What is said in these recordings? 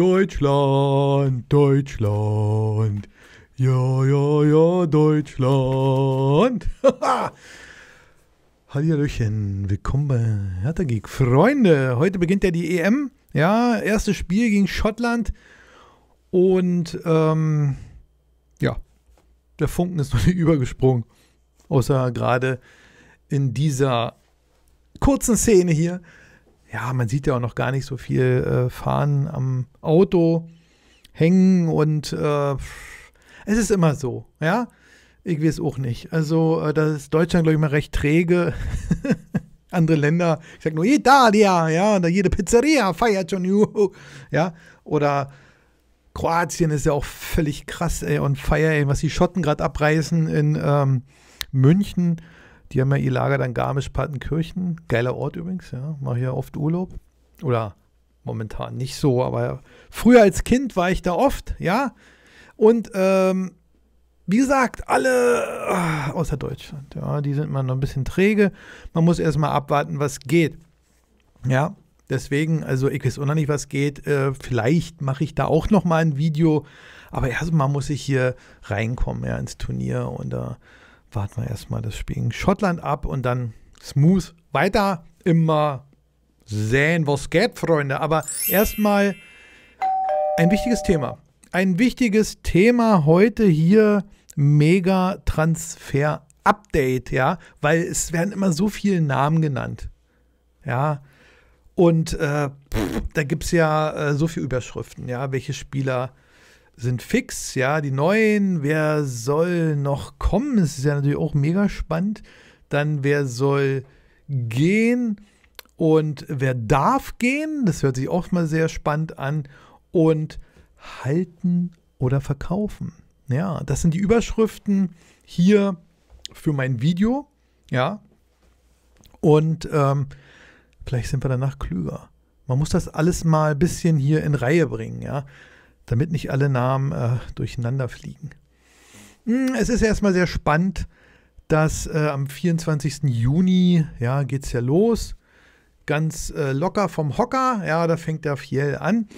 Deutschland, Deutschland. Ja, ja, ja, Deutschland. Hallihallöchen, willkommen bei Hertha Geek. Freunde, heute beginnt ja die EM. Ja, erstes Spiel gegen Schottland. Und ähm, ja, der Funken ist noch nicht übergesprungen. Außer gerade in dieser kurzen Szene hier ja, man sieht ja auch noch gar nicht so viel äh, Fahren am Auto hängen und äh, es ist immer so, ja. Ich weiß auch nicht. Also, äh, da ist Deutschland, glaube ich, mal recht träge. Andere Länder, ich sage nur Italia, ja, da jede Pizzeria feiert schon, juhu, ja, oder Kroatien ist ja auch völlig krass, ey, und feier, ey, was die Schotten gerade abreißen in ähm, München die haben ja ihr Lager dann Garmisch-Partenkirchen. Geiler Ort übrigens, ja. Mache ja oft Urlaub. Oder momentan nicht so, aber früher als Kind war ich da oft, ja. Und ähm, wie gesagt, alle ah, außer Deutschland, ja, die sind mal noch ein bisschen träge. Man muss erstmal abwarten, was geht. Ja, deswegen, also ich weiß auch noch nicht, was geht. Äh, vielleicht mache ich da auch noch mal ein Video, aber erstmal muss ich hier reinkommen, ja, ins Turnier und da. Äh, warten wir erstmal das Spiel in Schottland ab und dann smooth weiter immer sehen, was geht, Freunde. Aber erstmal ein wichtiges Thema. Ein wichtiges Thema heute hier, mega Transfer Update, ja, weil es werden immer so viele Namen genannt. Ja, und äh, pff, da gibt es ja äh, so viele Überschriften, ja, welche Spieler sind fix, ja, die neuen, wer soll noch kommen? Das ist ja natürlich auch mega spannend. Dann, wer soll gehen und wer darf gehen? Das hört sich auch mal sehr spannend an. Und halten oder verkaufen. Ja, das sind die Überschriften hier für mein Video. Ja. Und ähm, vielleicht sind wir danach klüger. Man muss das alles mal ein bisschen hier in Reihe bringen, ja damit nicht alle Namen äh, durcheinander fliegen. Hm, es ist erstmal sehr spannend, dass äh, am 24. Juni, ja, es ja los. Ganz äh, locker vom Hocker, ja, da fängt der Fiel an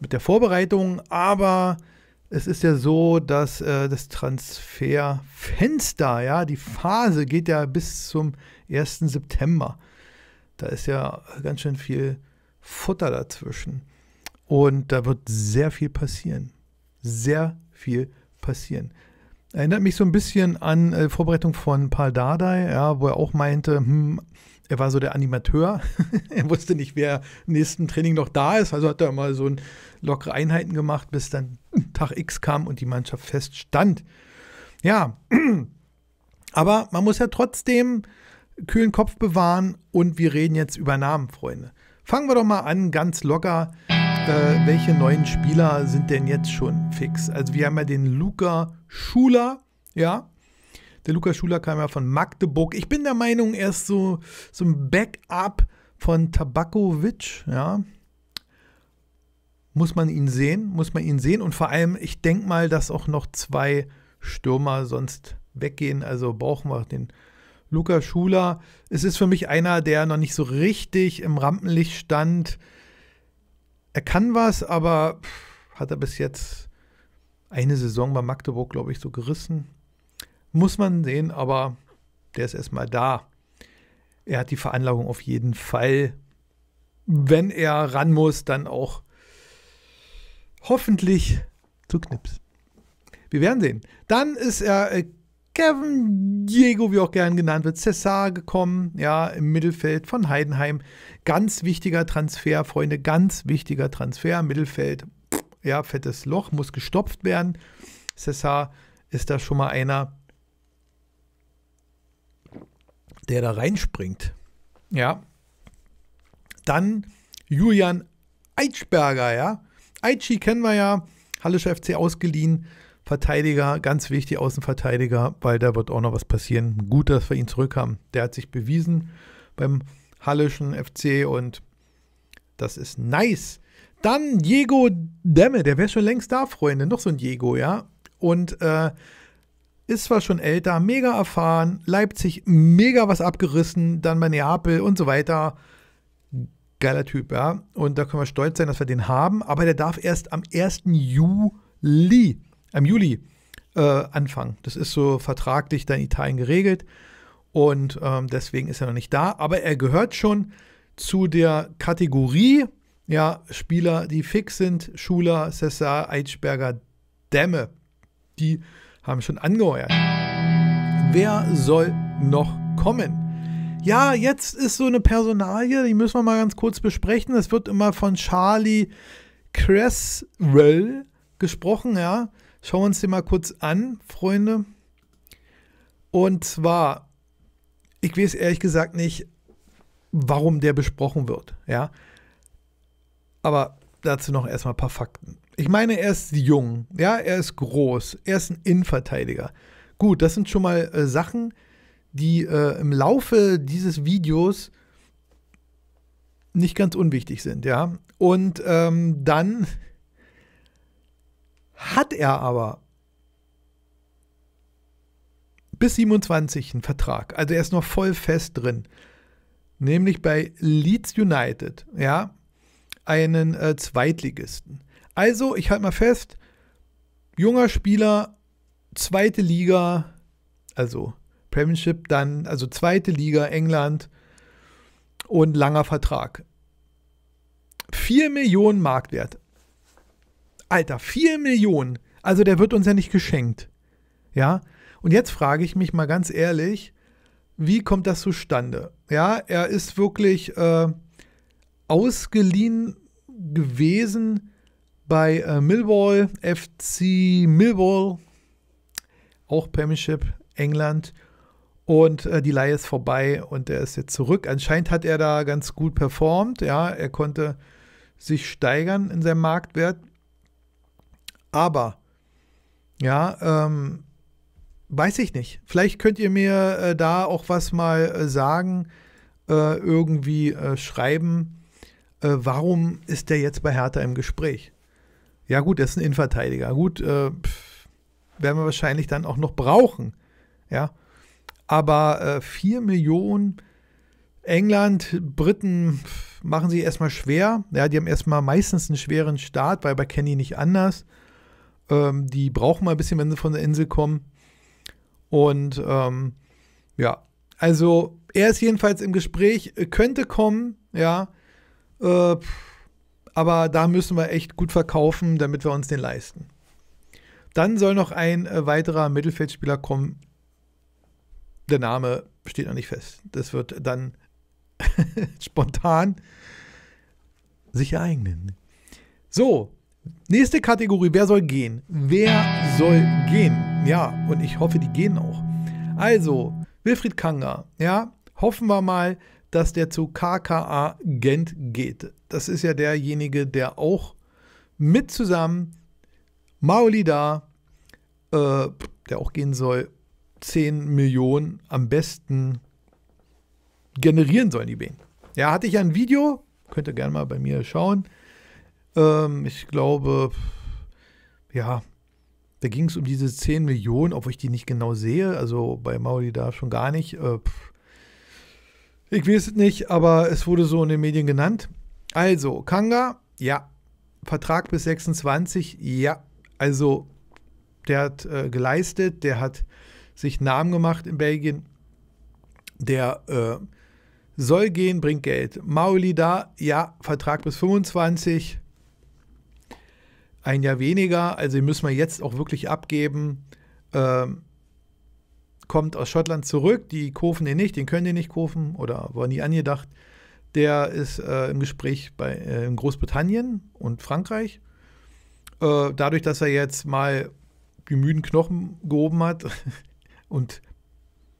mit der Vorbereitung, aber es ist ja so, dass äh, das Transferfenster, ja, die Phase geht ja bis zum 1. September. Da ist ja ganz schön viel Futter dazwischen. Und da wird sehr viel passieren. Sehr viel passieren. Erinnert mich so ein bisschen an äh, Vorbereitung von Paul Dardai, ja, wo er auch meinte, hm, er war so der Animateur. er wusste nicht, wer im nächsten Training noch da ist. Also hat er mal so ein, lockere Einheiten gemacht, bis dann Tag X kam und die Mannschaft feststand. Ja, aber man muss ja trotzdem kühlen Kopf bewahren und wir reden jetzt über Namen, Freunde. Fangen wir doch mal an, ganz locker äh, welche neuen Spieler sind denn jetzt schon fix? Also wir haben ja den Luca Schuler, ja. Der Luca Schuler kam ja von Magdeburg. Ich bin der Meinung, er ist so, so ein Backup von Tabakovic, ja. Muss man ihn sehen, muss man ihn sehen. Und vor allem, ich denke mal, dass auch noch zwei Stürmer sonst weggehen. Also brauchen wir den Luca Schuler. Es ist für mich einer, der noch nicht so richtig im Rampenlicht stand er kann was, aber hat er bis jetzt eine Saison bei Magdeburg, glaube ich, so gerissen. Muss man sehen, aber der ist erstmal da. Er hat die Veranlagung auf jeden Fall. Wenn er ran muss, dann auch hoffentlich zu Knips. Wir werden sehen. Dann ist er äh, Kevin Diego, wie auch gern genannt wird, Cesar gekommen, ja, im Mittelfeld von Heidenheim. Ganz wichtiger Transfer, Freunde, ganz wichtiger Transfer. Mittelfeld, ja, fettes Loch, muss gestopft werden. Cesar ist da schon mal einer, der da reinspringt. Ja. Dann Julian Eitschberger, ja. Eitschi kennen wir ja, Hallische FC ausgeliehen Verteidiger, ganz wichtig, Außenverteidiger, weil da wird auch noch was passieren. Gut, dass wir ihn zurück haben. Der hat sich bewiesen beim Hallischen FC und das ist nice. Dann Diego Demme, der wäre schon längst da, Freunde. Noch so ein Diego, ja. Und äh, ist zwar schon älter, mega erfahren, Leipzig mega was abgerissen, dann bei Neapel und so weiter. Geiler Typ, ja. Und da können wir stolz sein, dass wir den haben, aber der darf erst am 1. Juli im Juli äh, anfangen. Das ist so vertraglich dann Italien geregelt und ähm, deswegen ist er noch nicht da. Aber er gehört schon zu der Kategorie ja, Spieler, die fix sind. Schuler, Cesar, Eitschberger, Dämme, die haben schon angeheuert. Wer soll noch kommen? Ja, jetzt ist so eine Personalie, die müssen wir mal ganz kurz besprechen. Es wird immer von Charlie Cresswell gesprochen, ja. Schauen wir uns den mal kurz an, Freunde. Und zwar, ich weiß ehrlich gesagt nicht, warum der besprochen wird, ja. Aber dazu noch erstmal ein paar Fakten. Ich meine, er ist jung, ja, er ist groß, er ist ein Innenverteidiger. Gut, das sind schon mal äh, Sachen, die äh, im Laufe dieses Videos nicht ganz unwichtig sind, ja. Und ähm, dann hat er aber bis 27 einen Vertrag. Also er ist noch voll fest drin. Nämlich bei Leeds United, ja, einen äh, Zweitligisten. Also, ich halte mal fest, junger Spieler, zweite Liga, also Premiership, dann, also zweite Liga England und langer Vertrag. 4 Millionen Marktwert. Alter, 4 Millionen. Also der wird uns ja nicht geschenkt. Ja? Und jetzt frage ich mich mal ganz ehrlich, wie kommt das zustande? Ja, er ist wirklich äh, ausgeliehen gewesen bei äh, Millwall, FC Millwall, auch Premiership, England. Und äh, die Leihe ist vorbei und er ist jetzt zurück. Anscheinend hat er da ganz gut performt. Ja, er konnte sich steigern in seinem Marktwert. Aber, ja, ähm, weiß ich nicht. Vielleicht könnt ihr mir äh, da auch was mal äh, sagen, äh, irgendwie äh, schreiben. Äh, warum ist der jetzt bei Hertha im Gespräch? Ja, gut, er ist ein Innenverteidiger. Gut, äh, pff, werden wir wahrscheinlich dann auch noch brauchen. Ja, aber äh, 4 Millionen England, Briten pff, machen sie erstmal schwer. Ja, die haben erstmal meistens einen schweren Start, weil bei Kenny nicht anders. Ähm, die brauchen mal ein bisschen, wenn sie von der Insel kommen. Und ähm, ja, also er ist jedenfalls im Gespräch, äh, könnte kommen, ja. Äh, aber da müssen wir echt gut verkaufen, damit wir uns den leisten. Dann soll noch ein äh, weiterer Mittelfeldspieler kommen. Der Name steht noch nicht fest. Das wird dann spontan sich ereignen. So, Nächste Kategorie, wer soll gehen? Wer soll gehen? Ja, und ich hoffe, die gehen auch. Also, Wilfried Kanga, ja, hoffen wir mal, dass der zu KKA Gent geht. Das ist ja derjenige, der auch mit zusammen Maolida, äh, der auch gehen soll, 10 Millionen am besten generieren sollen die Bänen. Ja, hatte ich ein Video, könnt ihr gerne mal bei mir schauen. Ähm, ich glaube, ja, da ging es um diese 10 Millionen, obwohl ich die nicht genau sehe. Also bei Mauli da schon gar nicht. Äh, ich weiß es nicht, aber es wurde so in den Medien genannt. Also, Kanga, ja. Vertrag bis 26, ja. Also, der hat äh, geleistet, der hat sich Namen gemacht in Belgien. Der äh, soll gehen, bringt Geld. Mauli da, ja, Vertrag bis 25. ja ein Jahr weniger, also den müssen wir jetzt auch wirklich abgeben. Ähm, kommt aus Schottland zurück, die kaufen den nicht, den können die nicht kaufen oder war nie angedacht. Der ist äh, im Gespräch bei äh, in Großbritannien und Frankreich. Äh, dadurch, dass er jetzt mal die müden Knochen gehoben hat und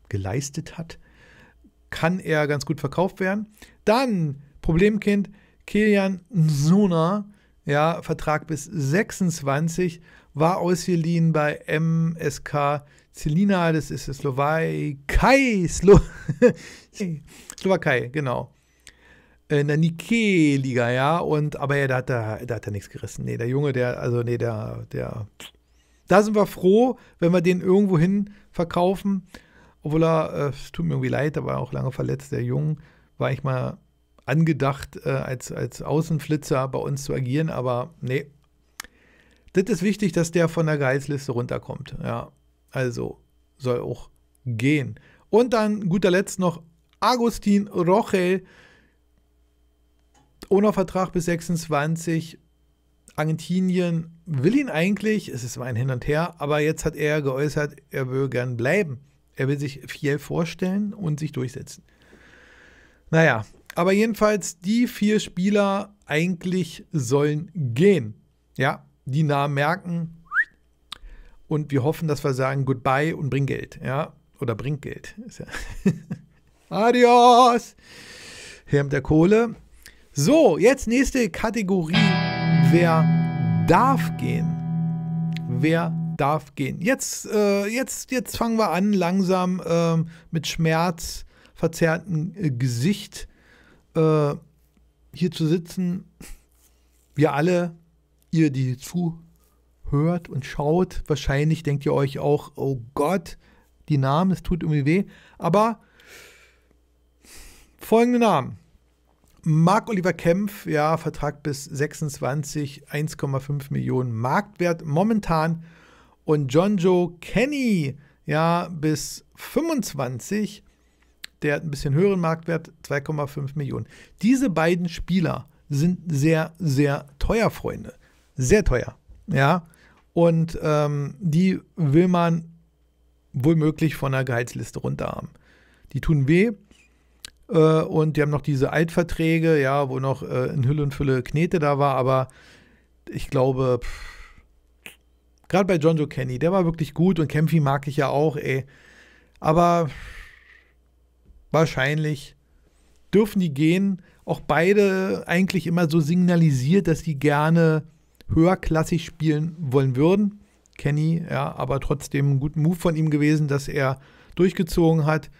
geleistet hat, kann er ganz gut verkauft werden. Dann Problemkind Kilian Nsuna ja, Vertrag bis 26, war ausgeliehen bei MSK Celina, das ist die Slowakei, Slo Slowakei, genau. In der Nike-Liga, ja, und, aber ja, da hat er, da hat er nichts gerissen. Nee, der Junge, der, also nee, der, der, da sind wir froh, wenn wir den irgendwo hin verkaufen, obwohl er, äh, es tut mir irgendwie leid, aber auch lange verletzt, der Junge, war ich mal angedacht, äh, als, als Außenflitzer bei uns zu agieren, aber nee. Das ist wichtig, dass der von der Gehaltsliste runterkommt. Ja, also soll auch gehen. Und dann guter Letzt noch Agustin Rochel. Ohne Vertrag bis 26. Argentinien will ihn eigentlich. Es ist ein Hin und Her. Aber jetzt hat er geäußert, er will gern bleiben. Er will sich viel vorstellen und sich durchsetzen. Naja, aber jedenfalls, die vier Spieler eigentlich sollen gehen. Ja, die nah merken und wir hoffen, dass wir sagen Goodbye und bring Geld. Ja, oder bring Geld. Adios! Her mit der Kohle. So, jetzt nächste Kategorie. Wer darf gehen? Wer darf gehen? Jetzt, äh, jetzt, jetzt fangen wir an, langsam äh, mit schmerzverzerrtem äh, Gesicht äh, hier zu sitzen. Wir alle, ihr, die zuhört und schaut, wahrscheinlich denkt ihr euch auch, oh Gott, die Namen, es tut irgendwie weh. Aber folgende Namen. Marc-Oliver Kempf, ja, Vertrag bis 26, 1,5 Millionen Marktwert momentan. Und John Joe Kenny, ja, bis 25, der hat ein bisschen höheren Marktwert, 2,5 Millionen. Diese beiden Spieler sind sehr, sehr teuer, Freunde. Sehr teuer. Ja. Und ähm, die will man womöglich von der Gehaltsliste runter haben. Die tun weh. Äh, und die haben noch diese Altverträge, ja, wo noch äh, in Hülle und Fülle Knete da war, aber ich glaube, gerade bei John Joe Kenny, der war wirklich gut und Kempfi mag ich ja auch, ey. Aber wahrscheinlich dürfen die gehen. Auch beide eigentlich immer so signalisiert, dass sie gerne höherklassig spielen wollen würden. Kenny, ja, aber trotzdem ein guter Move von ihm gewesen, dass er durchgezogen hat.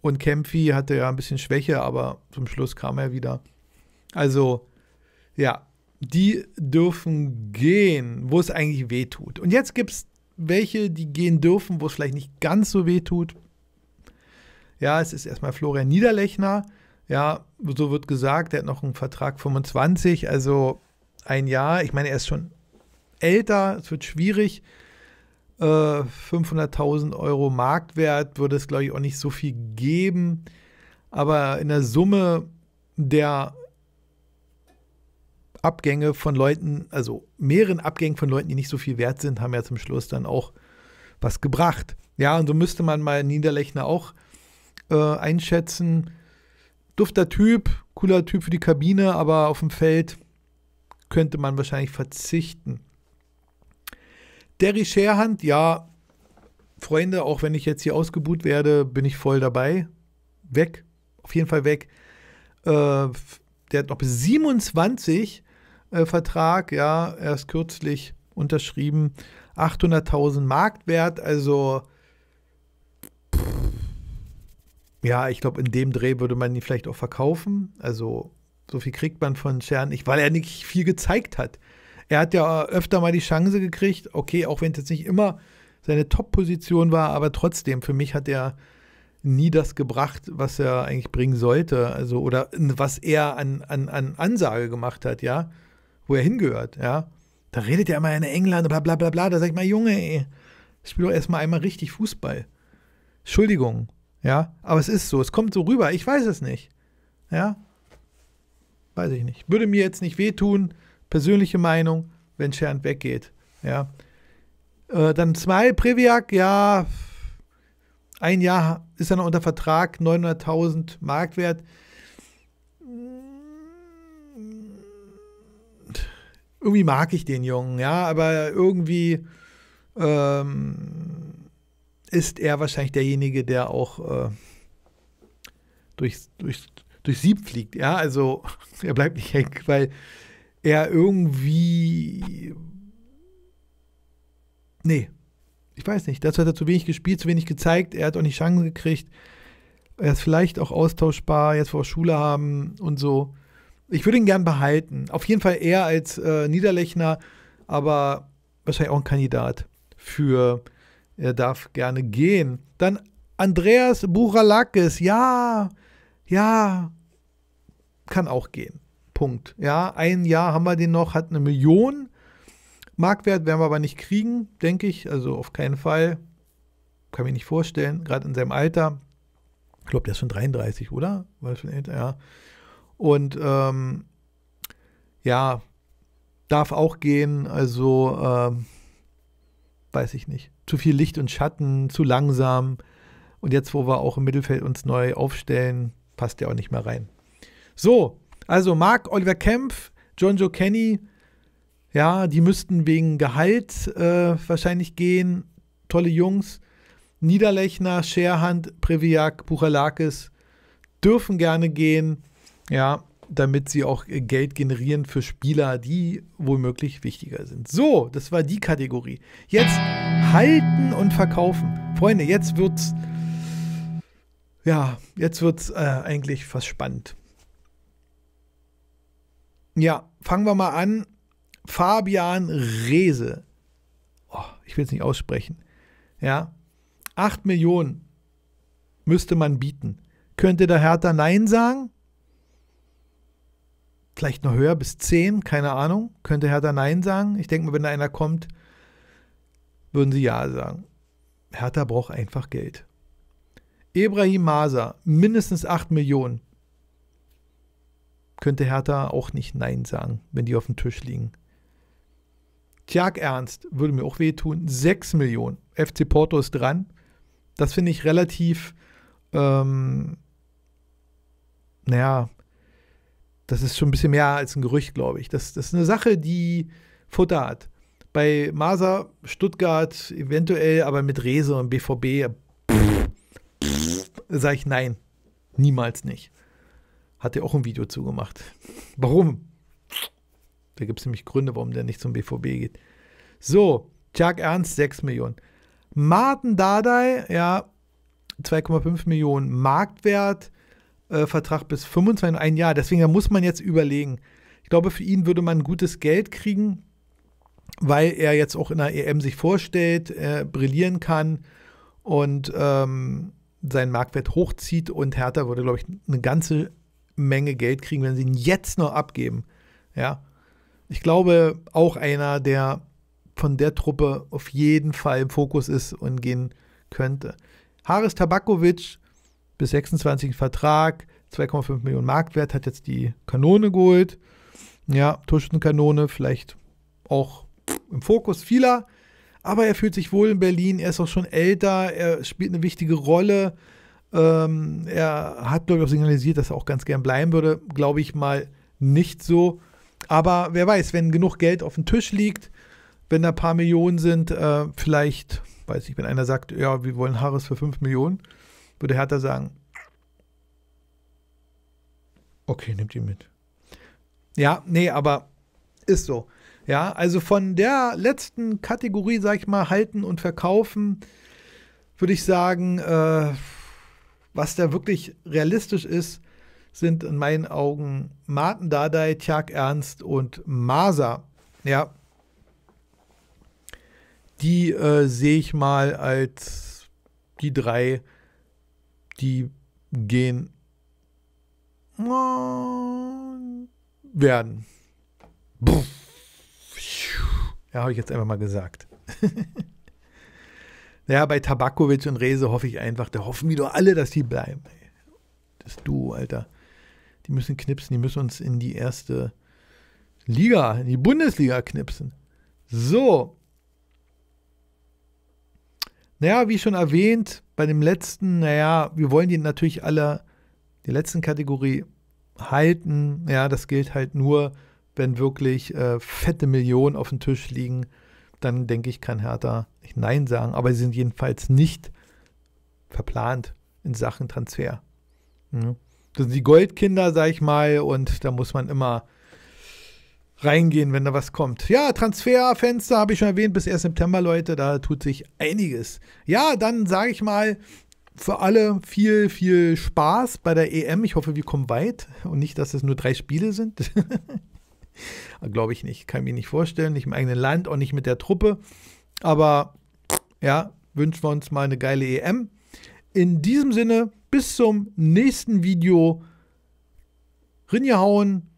Und Kempfi hatte ja ein bisschen Schwäche, aber zum Schluss kam er wieder. Also, ja, die dürfen gehen, wo es eigentlich weh tut. Und jetzt gibt es welche, die gehen dürfen, wo es vielleicht nicht ganz so weh tut. Ja, es ist erstmal Florian Niederlechner. Ja, so wird gesagt, er hat noch einen Vertrag 25, also ein Jahr. Ich meine, er ist schon älter, es wird schwierig. 500.000 äh, Euro Marktwert würde es, glaube ich, auch nicht so viel geben. Aber in der Summe der Abgänge von Leuten, also mehreren Abgängen von Leuten, die nicht so viel wert sind, haben ja zum Schluss dann auch was gebracht. Ja, und so müsste man mal Niederlechner auch äh, einschätzen. Dufter Typ, cooler Typ für die Kabine, aber auf dem Feld könnte man wahrscheinlich verzichten. Derry Sherhand, ja, Freunde, auch wenn ich jetzt hier ausgebuht werde, bin ich voll dabei. Weg, auf jeden Fall weg. Äh, der hat noch bis 27 äh, Vertrag, ja, erst kürzlich unterschrieben. 800.000 Marktwert, also Ja, ich glaube, in dem Dreh würde man ihn vielleicht auch verkaufen. Also, so viel kriegt man von Stern nicht, weil er nicht viel gezeigt hat. Er hat ja öfter mal die Chance gekriegt, okay, auch wenn es jetzt nicht immer seine Top-Position war, aber trotzdem, für mich hat er nie das gebracht, was er eigentlich bringen sollte. Also, oder was er an, an, an Ansage gemacht hat, ja, wo er hingehört, ja. Da redet er immer in England, bla bla bla bla. Da sag ich mal, Junge, ey, spiel doch erstmal einmal richtig Fußball. Entschuldigung, ja, aber es ist so. Es kommt so rüber. Ich weiß es nicht. Ja, weiß ich nicht. Würde mir jetzt nicht wehtun, persönliche Meinung, wenn Schernd weggeht. Ja. Äh, dann zwei, Previak, ja, ein Jahr ist er noch unter Vertrag, 900.000 Marktwert. Irgendwie mag ich den Jungen, ja, aber irgendwie ähm, ist er wahrscheinlich derjenige, der auch äh, durch, durch, durch Sieb fliegt. Ja, also er bleibt nicht hängen, weil er irgendwie. Nee, ich weiß nicht. Dazu hat er zu wenig gespielt, zu wenig gezeigt. Er hat auch nicht Chancen gekriegt. Er ist vielleicht auch austauschbar, jetzt vor Schule haben und so. Ich würde ihn gern behalten. Auf jeden Fall eher als äh, Niederlechner, aber wahrscheinlich auch ein Kandidat für er darf gerne gehen. Dann Andreas Buchalakis, ja, ja, kann auch gehen. Punkt. Ja, ein Jahr haben wir den noch, hat eine Million. Marktwert werden wir aber nicht kriegen, denke ich. Also auf keinen Fall. Kann mir nicht vorstellen, gerade in seinem Alter. Ich glaube, der ist schon 33, oder? War schon älter, ja. Und ähm, ja, darf auch gehen. Also ähm, weiß ich nicht. Zu viel Licht und Schatten, zu langsam. Und jetzt, wo wir auch im Mittelfeld uns neu aufstellen, passt ja auch nicht mehr rein. So, also Marc, Oliver Kempf, John Joe Kenny, ja, die müssten wegen Gehalt äh, wahrscheinlich gehen. Tolle Jungs. Niederlechner, Scherhand, Previak, Buchalakis dürfen gerne gehen. Ja, damit sie auch äh, Geld generieren für Spieler, die womöglich wichtiger sind. So, das war die Kategorie. Jetzt halten und verkaufen. Freunde, jetzt wird's ja, jetzt wird's äh, eigentlich fast spannend. Ja, fangen wir mal an. Fabian Rehse. Oh, ich will es nicht aussprechen. Ja, 8 Millionen müsste man bieten. Könnte der Hertha Nein sagen? vielleicht noch höher, bis 10, keine Ahnung. Könnte Hertha Nein sagen? Ich denke mal, wenn da einer kommt, würden sie Ja sagen. Hertha braucht einfach Geld. Ibrahim Maser, mindestens 8 Millionen. Könnte Hertha auch nicht Nein sagen, wenn die auf dem Tisch liegen. Tjag Ernst, würde mir auch wehtun. 6 Millionen. FC Porto ist dran. Das finde ich relativ, ähm, naja, das ist schon ein bisschen mehr als ein Gerücht, glaube ich. Das, das ist eine Sache, die Futter hat. Bei Masa, Stuttgart eventuell, aber mit Rese und BVB sage ich nein. Niemals nicht. Hat er auch ein Video zugemacht. Warum? Da gibt es nämlich Gründe, warum der nicht zum BVB geht. So, Chuck Ernst, 6 Millionen. Martin Dardai, ja, 2,5 Millionen. Marktwert äh, Vertrag bis 25, ein Jahr. Deswegen muss man jetzt überlegen. Ich glaube, für ihn würde man gutes Geld kriegen, weil er jetzt auch in der EM sich vorstellt, äh, brillieren kann und ähm, seinen Marktwert hochzieht. Und Hertha würde, glaube ich, eine ganze Menge Geld kriegen, wenn sie ihn jetzt nur abgeben. Ja. Ich glaube, auch einer, der von der Truppe auf jeden Fall im Fokus ist und gehen könnte. Haris Tabakovic bis 26 Vertrag, 2,5 Millionen Marktwert, hat jetzt die Kanone geholt. Ja, Torschützenkanone, vielleicht auch im Fokus vieler. Aber er fühlt sich wohl in Berlin, er ist auch schon älter, er spielt eine wichtige Rolle. Ähm, er hat, glaube ich, auch signalisiert, dass er auch ganz gern bleiben würde. Glaube ich mal nicht so. Aber wer weiß, wenn genug Geld auf dem Tisch liegt, wenn da ein paar Millionen sind, äh, vielleicht, weiß ich, wenn einer sagt, ja, wir wollen Harris für 5 Millionen, würde Hertha sagen, okay, nehmt ihn mit. Ja, nee, aber ist so. Ja, also von der letzten Kategorie, sag ich mal, halten und verkaufen, würde ich sagen, äh, was da wirklich realistisch ist, sind in meinen Augen Martin Dardai, Tjag Ernst und Masa. Ja. Die äh, sehe ich mal als die drei, die gehen werden. Ja, habe ich jetzt einfach mal gesagt. ja, bei Tabakovic und Rese hoffe ich einfach, da hoffen wir doch alle, dass die bleiben. Das Du, Alter. Die müssen knipsen, die müssen uns in die erste Liga, in die Bundesliga knipsen. So. Naja, wie schon erwähnt, bei dem letzten, naja, wir wollen die natürlich alle, die letzten Kategorie halten. Ja, das gilt halt nur, wenn wirklich äh, fette Millionen auf dem Tisch liegen. Dann denke ich, kann Hertha nicht Nein sagen. Aber sie sind jedenfalls nicht verplant in Sachen Transfer. Ja. Mhm. Das sind die Goldkinder, sag ich mal, und da muss man immer reingehen, wenn da was kommt. Ja, Transferfenster habe ich schon erwähnt, bis 1. September, Leute, da tut sich einiges. Ja, dann sage ich mal, für alle viel, viel Spaß bei der EM. Ich hoffe, wir kommen weit und nicht, dass es nur drei Spiele sind. Glaube ich nicht, kann ich mir nicht vorstellen. Nicht im eigenen Land, auch nicht mit der Truppe. Aber ja, wünschen wir uns mal eine geile EM. In diesem Sinne, bis zum nächsten Video. Rinja hauen,